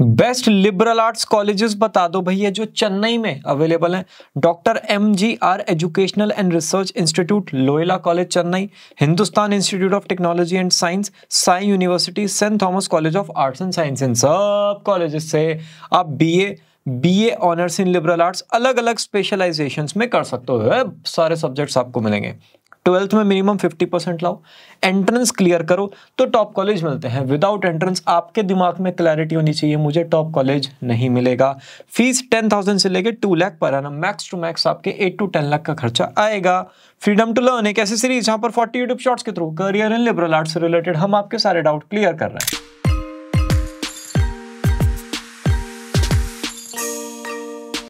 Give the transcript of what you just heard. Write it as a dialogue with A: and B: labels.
A: best liberal arts colleges बता दो भैया जो चेन्नई में अवेलेबल हैं doctor M G R educational and research institute Loyola college Chennai Hindustan institute of technology and science Sai university Saint Thomas college of arts and science इन सब colleges से आप BA BA honours in liberal arts अलग अलग specialisation में कर सकते हो सारे सब्जेक्ट्स आपको मिलेंगे ट्वेल्थ में मिनिमम फिफ्टी परसेंट लाओ एंट्रेंस क्लियर करो तो टॉप कॉलेज मिलते हैं विदाउट एंट्रेंस आपके दिमाग में क्लैरिटी होनी चाहिए मुझे टॉप कॉलेज नहीं मिलेगा फीस टेन थाउजेंड से लेकर टू लाख पर आना मैक्स टू मैक्स आपके एट टू टेन लाख का खर्चा आएगा फ्रीडम टू लर्न एक ऐसी सीरीज जहाँ पर फोर्टी यूट्यूब शॉर्ट्स के through career in liberal arts से रिलेटेड हम आपके सारे डाउट क्लियर कर रहे हैं